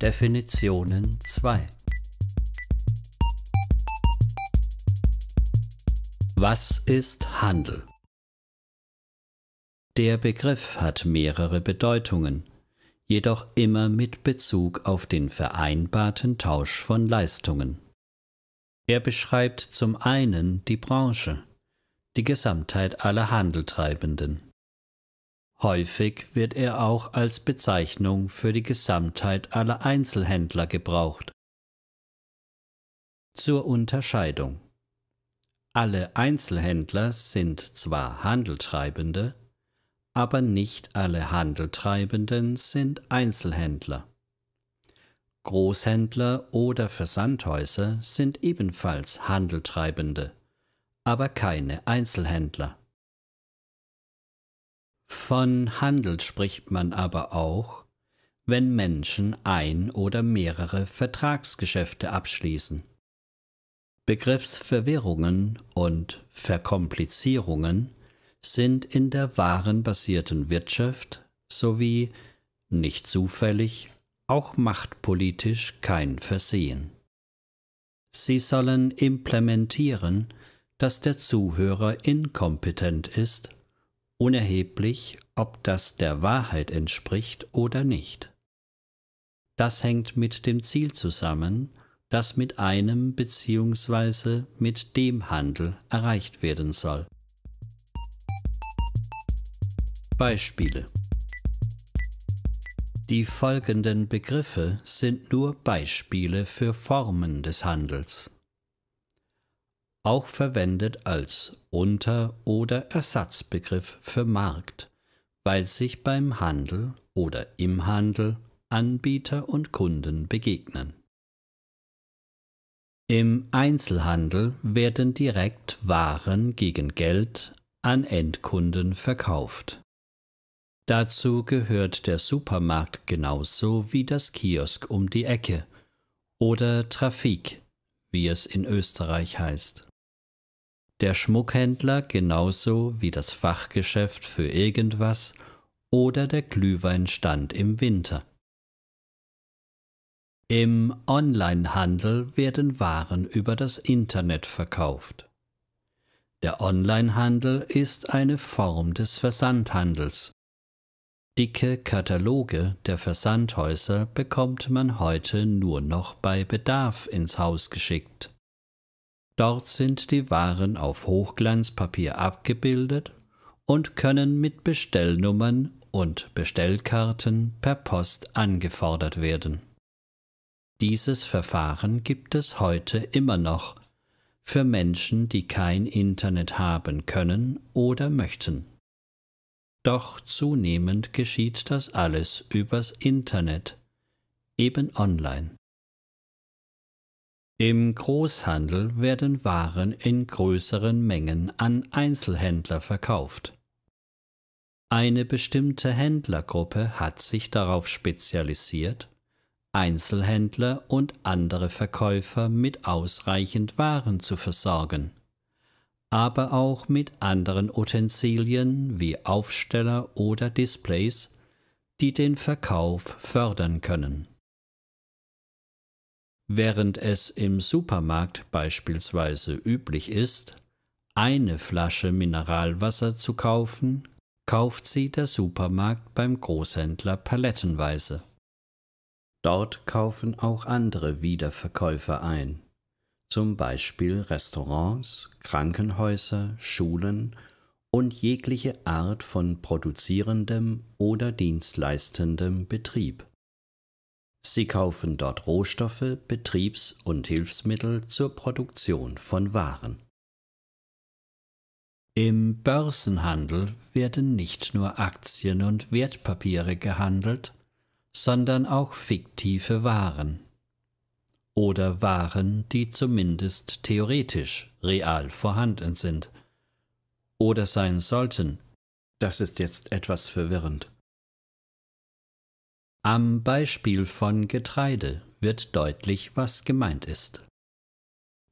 Definitionen 2 Was ist Handel? Der Begriff hat mehrere Bedeutungen, jedoch immer mit Bezug auf den vereinbarten Tausch von Leistungen. Er beschreibt zum einen die Branche, die Gesamtheit aller Handeltreibenden. Häufig wird er auch als Bezeichnung für die Gesamtheit aller Einzelhändler gebraucht. Zur Unterscheidung. Alle Einzelhändler sind zwar Handeltreibende, aber nicht alle Handeltreibenden sind Einzelhändler. Großhändler oder Versandhäuser sind ebenfalls Handeltreibende, aber keine Einzelhändler. Von Handel spricht man aber auch, wenn Menschen ein oder mehrere Vertragsgeschäfte abschließen. Begriffsverwirrungen und Verkomplizierungen sind in der warenbasierten Wirtschaft sowie, nicht zufällig, auch machtpolitisch kein Versehen. Sie sollen implementieren, dass der Zuhörer inkompetent ist, unerheblich, ob das der Wahrheit entspricht oder nicht. Das hängt mit dem Ziel zusammen, das mit einem bzw. mit dem Handel erreicht werden soll. Beispiele die folgenden Begriffe sind nur Beispiele für Formen des Handels. Auch verwendet als Unter- oder Ersatzbegriff für Markt, weil sich beim Handel oder im Handel Anbieter und Kunden begegnen. Im Einzelhandel werden direkt Waren gegen Geld an Endkunden verkauft. Dazu gehört der Supermarkt genauso wie das Kiosk um die Ecke oder Trafik, wie es in Österreich heißt. Der Schmuckhändler genauso wie das Fachgeschäft für irgendwas oder der Glühweinstand im Winter. Im Onlinehandel werden Waren über das Internet verkauft. Der Onlinehandel ist eine Form des Versandhandels Dicke Kataloge der Versandhäuser bekommt man heute nur noch bei Bedarf ins Haus geschickt. Dort sind die Waren auf Hochglanzpapier abgebildet und können mit Bestellnummern und Bestellkarten per Post angefordert werden. Dieses Verfahren gibt es heute immer noch für Menschen, die kein Internet haben können oder möchten. Doch zunehmend geschieht das alles übers Internet, eben online. Im Großhandel werden Waren in größeren Mengen an Einzelhändler verkauft. Eine bestimmte Händlergruppe hat sich darauf spezialisiert, Einzelhändler und andere Verkäufer mit ausreichend Waren zu versorgen aber auch mit anderen Utensilien wie Aufsteller oder Displays, die den Verkauf fördern können. Während es im Supermarkt beispielsweise üblich ist, eine Flasche Mineralwasser zu kaufen, kauft sie der Supermarkt beim Großhändler palettenweise. Dort kaufen auch andere Wiederverkäufer ein zum Beispiel Restaurants, Krankenhäuser, Schulen und jegliche Art von produzierendem oder dienstleistendem Betrieb. Sie kaufen dort Rohstoffe, Betriebs- und Hilfsmittel zur Produktion von Waren. Im Börsenhandel werden nicht nur Aktien und Wertpapiere gehandelt, sondern auch fiktive Waren oder Waren, die zumindest theoretisch real vorhanden sind oder sein sollten. Das ist jetzt etwas verwirrend. Am Beispiel von Getreide wird deutlich, was gemeint ist.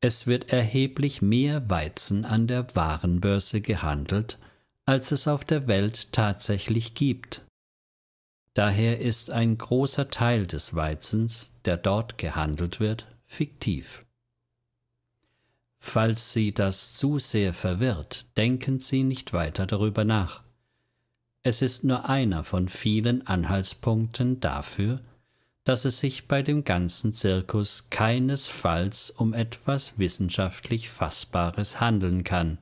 Es wird erheblich mehr Weizen an der Warenbörse gehandelt, als es auf der Welt tatsächlich gibt. Daher ist ein großer Teil des Weizens, der dort gehandelt wird, fiktiv. Falls Sie das zu sehr verwirrt, denken Sie nicht weiter darüber nach. Es ist nur einer von vielen Anhaltspunkten dafür, dass es sich bei dem ganzen Zirkus keinesfalls um etwas wissenschaftlich Fassbares handeln kann,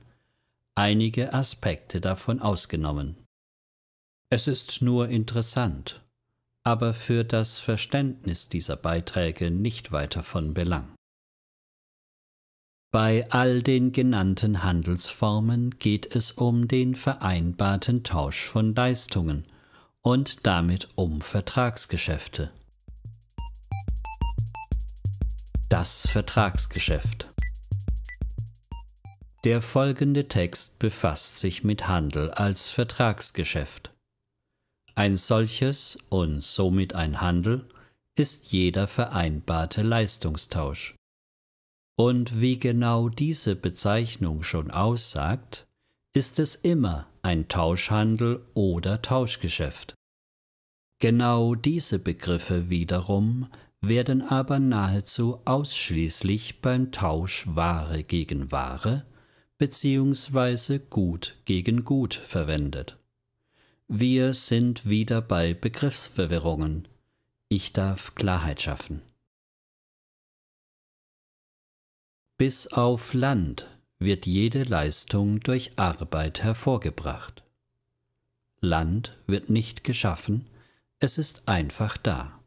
einige Aspekte davon ausgenommen. Es ist nur interessant, aber für das Verständnis dieser Beiträge nicht weiter von Belang. Bei all den genannten Handelsformen geht es um den vereinbarten Tausch von Leistungen und damit um Vertragsgeschäfte. Das Vertragsgeschäft Der folgende Text befasst sich mit Handel als Vertragsgeschäft. Ein solches und somit ein Handel ist jeder vereinbarte Leistungstausch. Und wie genau diese Bezeichnung schon aussagt, ist es immer ein Tauschhandel oder Tauschgeschäft. Genau diese Begriffe wiederum werden aber nahezu ausschließlich beim Tausch Ware gegen Ware bzw. Gut gegen Gut verwendet. Wir sind wieder bei Begriffsverwirrungen. Ich darf Klarheit schaffen. Bis auf Land wird jede Leistung durch Arbeit hervorgebracht. Land wird nicht geschaffen, es ist einfach da.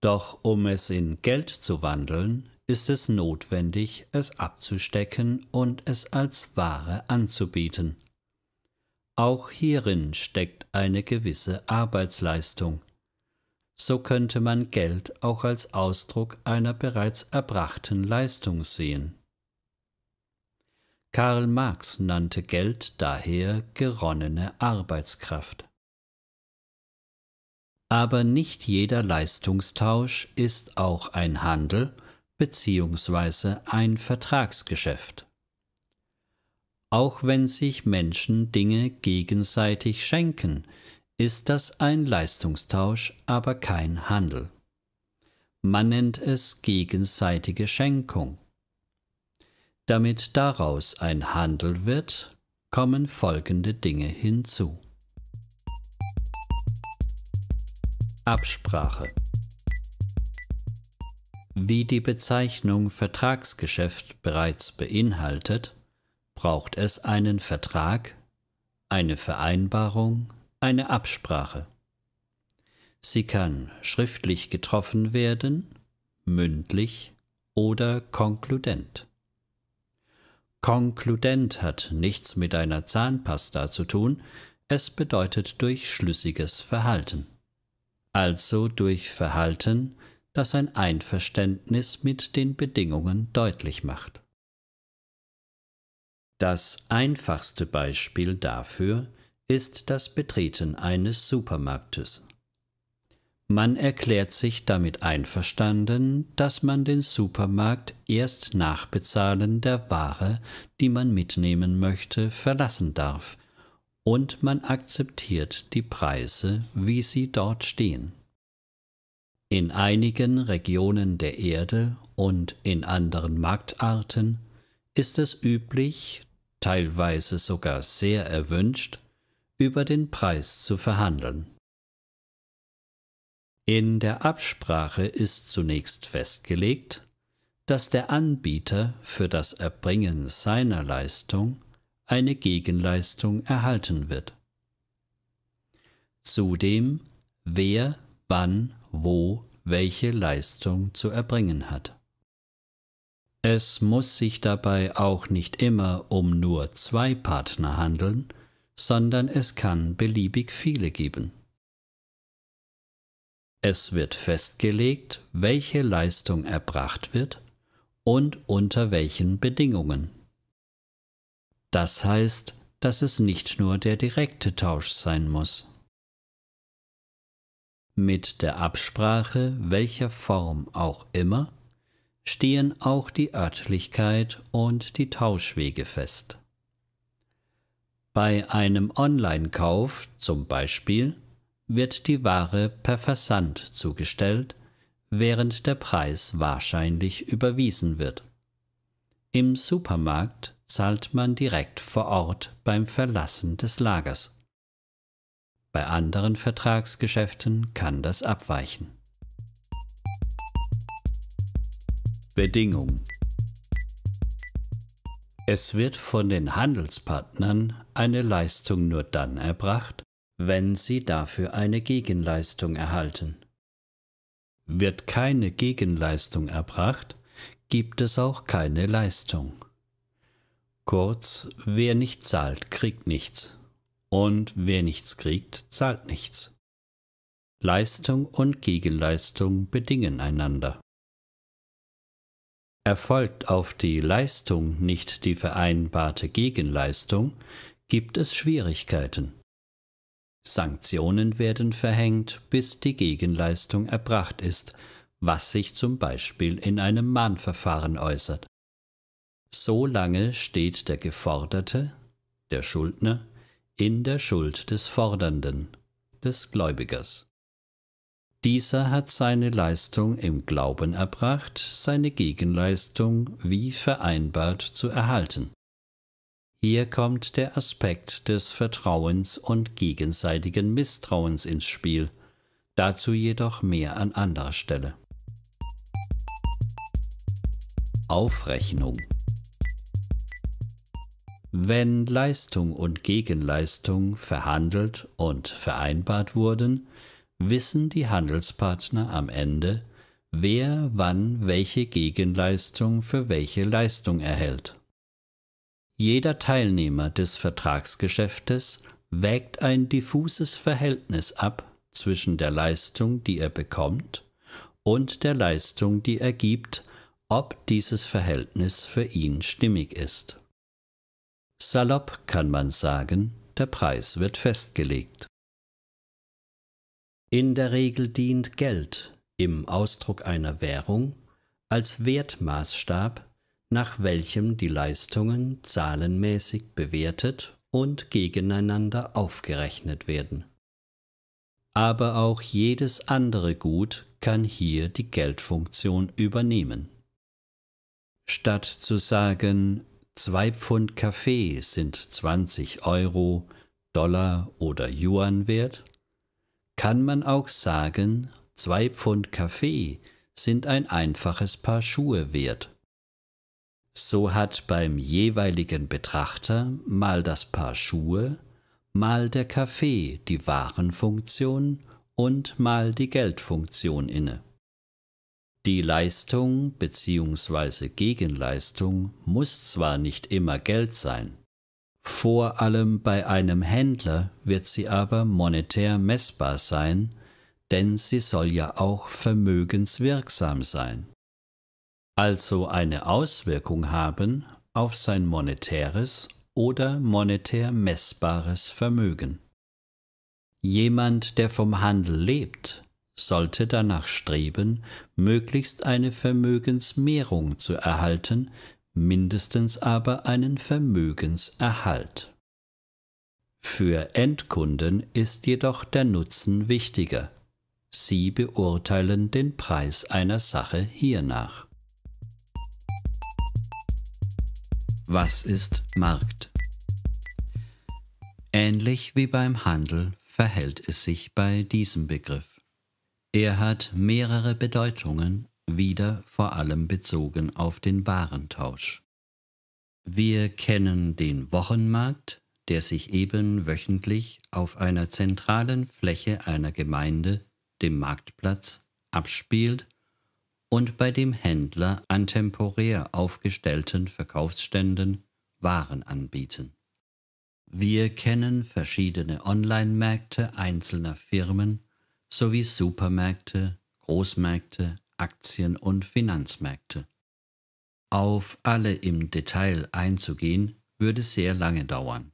Doch um es in Geld zu wandeln, ist es notwendig, es abzustecken und es als Ware anzubieten, auch hierin steckt eine gewisse Arbeitsleistung. So könnte man Geld auch als Ausdruck einer bereits erbrachten Leistung sehen. Karl Marx nannte Geld daher geronnene Arbeitskraft. Aber nicht jeder Leistungstausch ist auch ein Handel bzw. ein Vertragsgeschäft. Auch wenn sich Menschen Dinge gegenseitig schenken, ist das ein Leistungstausch, aber kein Handel. Man nennt es gegenseitige Schenkung. Damit daraus ein Handel wird, kommen folgende Dinge hinzu. Absprache Wie die Bezeichnung Vertragsgeschäft bereits beinhaltet, braucht es einen Vertrag, eine Vereinbarung, eine Absprache. Sie kann schriftlich getroffen werden, mündlich oder konkludent. Konkludent hat nichts mit einer Zahnpasta zu tun, es bedeutet durch schlüssiges Verhalten. Also durch Verhalten, das ein Einverständnis mit den Bedingungen deutlich macht. Das einfachste Beispiel dafür ist das Betreten eines Supermarktes. Man erklärt sich damit einverstanden, dass man den Supermarkt erst nach Bezahlen der Ware, die man mitnehmen möchte, verlassen darf, und man akzeptiert die Preise, wie sie dort stehen. In einigen Regionen der Erde und in anderen Marktarten ist es üblich, teilweise sogar sehr erwünscht, über den Preis zu verhandeln. In der Absprache ist zunächst festgelegt, dass der Anbieter für das Erbringen seiner Leistung eine Gegenleistung erhalten wird. Zudem, wer, wann, wo welche Leistung zu erbringen hat. Es muss sich dabei auch nicht immer um nur zwei Partner handeln, sondern es kann beliebig viele geben. Es wird festgelegt, welche Leistung erbracht wird und unter welchen Bedingungen. Das heißt, dass es nicht nur der direkte Tausch sein muss. Mit der Absprache, welcher Form auch immer, stehen auch die Örtlichkeit und die Tauschwege fest. Bei einem Online-Kauf zum Beispiel wird die Ware per Versand zugestellt, während der Preis wahrscheinlich überwiesen wird. Im Supermarkt zahlt man direkt vor Ort beim Verlassen des Lagers. Bei anderen Vertragsgeschäften kann das abweichen. Bedingung. Es wird von den Handelspartnern eine Leistung nur dann erbracht, wenn sie dafür eine Gegenleistung erhalten. Wird keine Gegenleistung erbracht, gibt es auch keine Leistung. Kurz, wer nicht zahlt, kriegt nichts. Und wer nichts kriegt, zahlt nichts. Leistung und Gegenleistung bedingen einander. Erfolgt auf die Leistung nicht die vereinbarte Gegenleistung, gibt es Schwierigkeiten. Sanktionen werden verhängt, bis die Gegenleistung erbracht ist, was sich zum Beispiel in einem Mahnverfahren äußert. Solange steht der Geforderte, der Schuldner, in der Schuld des Fordernden, des Gläubigers. Dieser hat seine Leistung im Glauben erbracht, seine Gegenleistung wie vereinbart zu erhalten. Hier kommt der Aspekt des Vertrauens und gegenseitigen Misstrauens ins Spiel, dazu jedoch mehr an anderer Stelle. Aufrechnung Wenn Leistung und Gegenleistung verhandelt und vereinbart wurden, wissen die Handelspartner am Ende, wer wann welche Gegenleistung für welche Leistung erhält. Jeder Teilnehmer des Vertragsgeschäftes wägt ein diffuses Verhältnis ab zwischen der Leistung, die er bekommt, und der Leistung, die er gibt, ob dieses Verhältnis für ihn stimmig ist. Salopp kann man sagen, der Preis wird festgelegt. In der Regel dient Geld im Ausdruck einer Währung als Wertmaßstab, nach welchem die Leistungen zahlenmäßig bewertet und gegeneinander aufgerechnet werden. Aber auch jedes andere Gut kann hier die Geldfunktion übernehmen. Statt zu sagen, zwei Pfund Kaffee sind 20 Euro, Dollar oder Yuan wert, kann man auch sagen, zwei Pfund Kaffee sind ein einfaches Paar Schuhe wert. So hat beim jeweiligen Betrachter mal das Paar Schuhe, mal der Kaffee die Warenfunktion und mal die Geldfunktion inne. Die Leistung bzw. Gegenleistung muss zwar nicht immer Geld sein, vor allem bei einem Händler wird sie aber monetär messbar sein, denn sie soll ja auch vermögenswirksam sein. Also eine Auswirkung haben auf sein monetäres oder monetär messbares Vermögen. Jemand, der vom Handel lebt, sollte danach streben, möglichst eine Vermögensmehrung zu erhalten, mindestens aber einen Vermögenserhalt. Für Endkunden ist jedoch der Nutzen wichtiger. Sie beurteilen den Preis einer Sache hiernach. Was ist Markt? Ähnlich wie beim Handel verhält es sich bei diesem Begriff. Er hat mehrere Bedeutungen wieder vor allem bezogen auf den Warentausch. Wir kennen den Wochenmarkt, der sich eben wöchentlich auf einer zentralen Fläche einer Gemeinde, dem Marktplatz, abspielt und bei dem Händler an temporär aufgestellten Verkaufsständen Waren anbieten. Wir kennen verschiedene Online-Märkte einzelner Firmen sowie Supermärkte, Großmärkte, Aktien- und Finanzmärkte. Auf alle im Detail einzugehen, würde sehr lange dauern.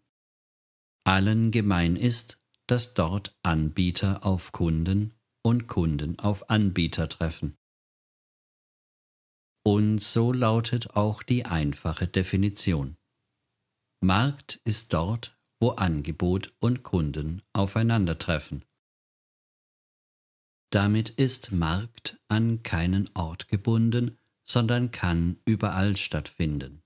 Allen gemein ist, dass dort Anbieter auf Kunden und Kunden auf Anbieter treffen. Und so lautet auch die einfache Definition. Markt ist dort, wo Angebot und Kunden aufeinandertreffen. Damit ist Markt an keinen Ort gebunden, sondern kann überall stattfinden.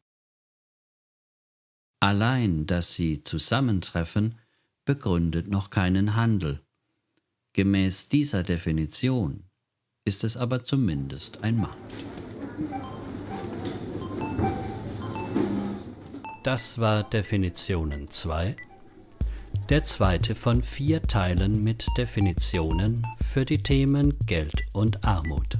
Allein, dass sie zusammentreffen, begründet noch keinen Handel. Gemäß dieser Definition ist es aber zumindest ein Markt. Das war Definitionen 2 der zweite von vier Teilen mit Definitionen für die Themen Geld und Armut.